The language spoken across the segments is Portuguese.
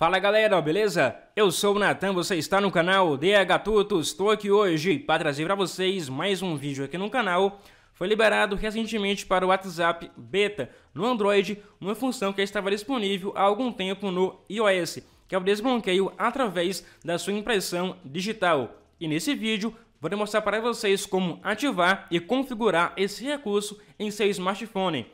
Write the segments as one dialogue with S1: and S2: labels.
S1: Fala galera, beleza? Eu sou o Natan, você está no canal DH Tutos, estou aqui hoje para trazer para vocês mais um vídeo aqui no canal. Foi liberado recentemente para o WhatsApp Beta no Android, uma função que estava disponível há algum tempo no iOS, que é o desbloqueio através da sua impressão digital. E nesse vídeo vou demonstrar para vocês como ativar e configurar esse recurso em seu smartphone.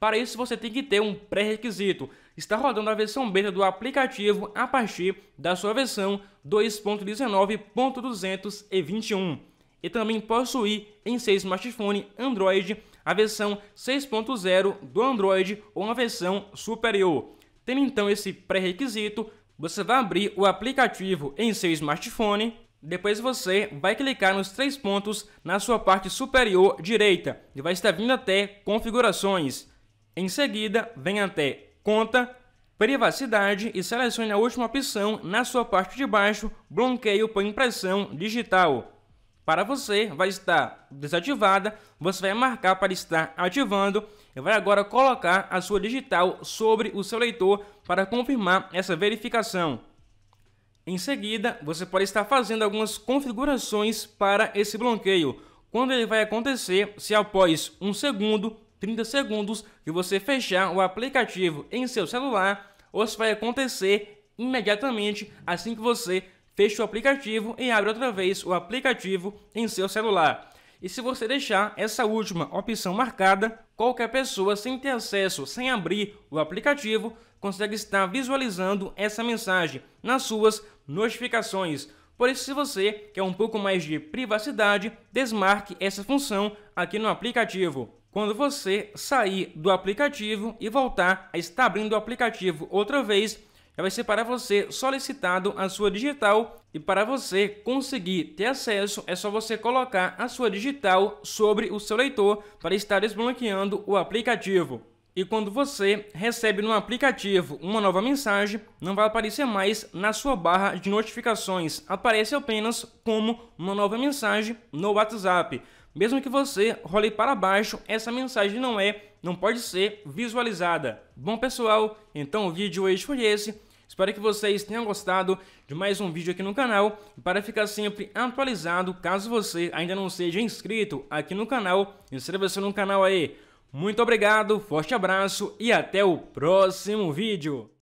S1: Para isso, você tem que ter um pré-requisito: Está rodando a versão beta do aplicativo a partir da sua versão 2.19.221 e também possuir em seu smartphone Android a versão 6.0 do Android ou uma versão superior. Tendo então esse pré-requisito, você vai abrir o aplicativo em seu smartphone. Depois você vai clicar nos três pontos na sua parte superior direita e vai estar vindo até configurações. Em seguida, vem até Conta, Privacidade e selecione a última opção na sua parte de baixo, Bloqueio por impressão digital. Para você, vai estar desativada, você vai marcar para estar ativando e vai agora colocar a sua digital sobre o seu leitor para confirmar essa verificação. Em seguida, você pode estar fazendo algumas configurações para esse bloqueio. Quando ele vai acontecer, se após um segundo, 30 segundos que você fechar o aplicativo em seu celular, ou isso vai acontecer imediatamente assim que você fecha o aplicativo e abre outra vez o aplicativo em seu celular. E se você deixar essa última opção marcada, qualquer pessoa sem ter acesso, sem abrir o aplicativo, consegue estar visualizando essa mensagem nas suas notificações. Por isso, se você quer um pouco mais de privacidade, desmarque essa função aqui no aplicativo. Quando você sair do aplicativo e voltar a estar abrindo o aplicativo outra vez, já vai ser para você solicitado a sua digital e para você conseguir ter acesso é só você colocar a sua digital sobre o seu leitor para estar desbloqueando o aplicativo. E quando você recebe no aplicativo uma nova mensagem, não vai aparecer mais na sua barra de notificações, aparece apenas como uma nova mensagem no WhatsApp. Mesmo que você role para baixo, essa mensagem não é, não pode ser visualizada. Bom pessoal, então o vídeo hoje foi esse. Espero que vocês tenham gostado de mais um vídeo aqui no canal. E para ficar sempre atualizado, caso você ainda não seja inscrito aqui no canal, inscreva-se no canal aí. Muito obrigado, forte abraço e até o próximo vídeo.